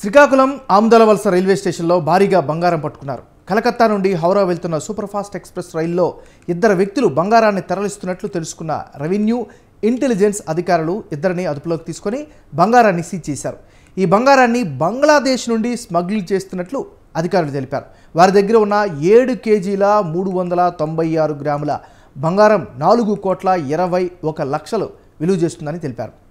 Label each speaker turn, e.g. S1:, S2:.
S1: Srikakulam ఆమ్దలవలస railway స్టేషన్లో భారీగా బంగారం పట్టుకున్నారు కలకత్తా నుండి హౌరా వెళ్తున్న సూపర్ఫాస్ట్ ఎక్స్ప్రెస్ రైల్లో ఇద్దరు వ్యక్తులు బంగారాన్ని తరలిస్తున్నట్లు తెలుసుకున్న రెవెన్యూ ఇంటెలిజెన్స్ అధికారులు ఇద్దరిని అదుపులోకి తీసుకొని బంగారాన్ని సీజ్ చేశారు ఈ బంగారాన్ని బంగ్లాదేశ్ నుండి స్మగ్లింగ్ చేస్తున్నట్లు అధికారులు తెలిపారు వారి దగ్గర ఉన్న ఏడు కేజీల మూడు వందల తొంభై ఆరు గ్రాముల బంగారం నాలుగు కోట్ల ఇరవై ఒక లక్షలు విలువ చేస్తుందని తెలిపారు